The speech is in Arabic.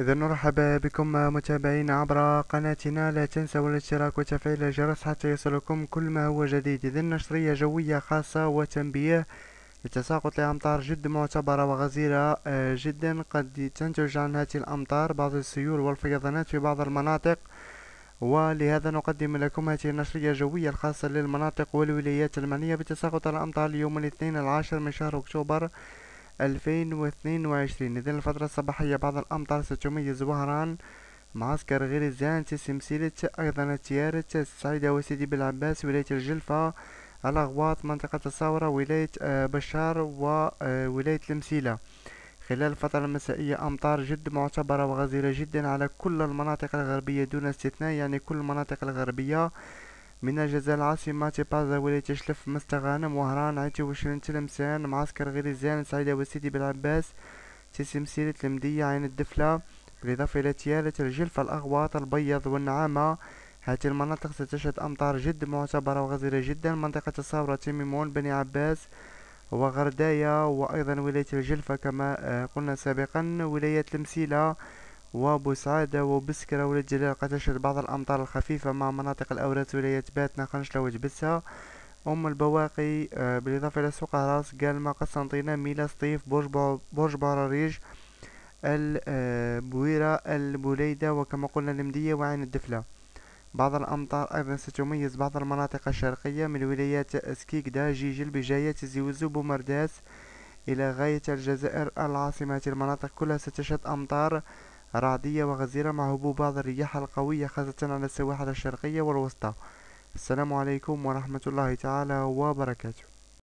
إذا مرحبا بكم متابعين عبر قناتنا لا تنسوا الاشتراك وتفعيل الجرس حتى يصلكم كل ما هو جديد إذا نشرية جوية خاصة وتنبيه لتساقط لأمطار جد معتبرة وغزيرة آه، جدا قد تنتج عن هذه الأمطار بعض السيول والفيضانات في بعض المناطق ولهذا نقدم لكم هذه النشرية الجوية الخاصة للمناطق والولايات المعنية بتساقط الأمطار اليوم الاثنين العاشر من شهر أكتوبر 2022 إذا الفترة الصباحية بعض الأمطار ستميز وهران معسكر غير غريزان تسمسيلة أيضا تيارة السعيدة وسيدي بالعباس ولاية الجلفة الأغواط منطقة الصورة ولاية آه، بشار وولاية آه، المسيلة خلال الفترة المسائية أمطار جد معتبرة وغزيرة جدا على كل المناطق الغربية دون استثناء يعني كل المناطق الغربية من الجزائر العاصمة تيبازا ولاية شلف مستغانم وهران عيتي وشرين تلمسان معسكر غريزان سعيدة وسيدي بالعباس سيرة المدية عين الدفلة بالإضافة إلى تيالة الجلفة الأغواط البيض والنعامة هذه المناطق ستشهد أمطار جد معتبرة وغزيرة جدا منطقة الصابرة تيميمون بني عباس وغرداية وأيضا ولاية الجلفة كما آه، قلنا سابقا ولاية المسيلة وابو سعادة وبسكرة ولا جلال قد تشهد بعض الأمطار الخفيفة مع مناطق الأوراس ولاية باتنا خنشلة وجبتها أم البواقي آه، بالإضافة إلى سوق راس ما قسنطينة ميلا سطيف برج برج براريج البويرة آه، البوليدة وكما قلنا المدية وعين الدفلة بعض الأمطار أيضا ستميز بعض المناطق الشرقية من ولايات سكيكدا جيجل بجاية زيوزو بومرداس إلى غاية الجزائر العاصمة المناطق كلها ستشهد أمطار رعدية وغزيرة مع هبوب بعض الرياح القوية خاصة على السواحل الشرقية والوسطى السلام عليكم ورحمة الله تعالى وبركاته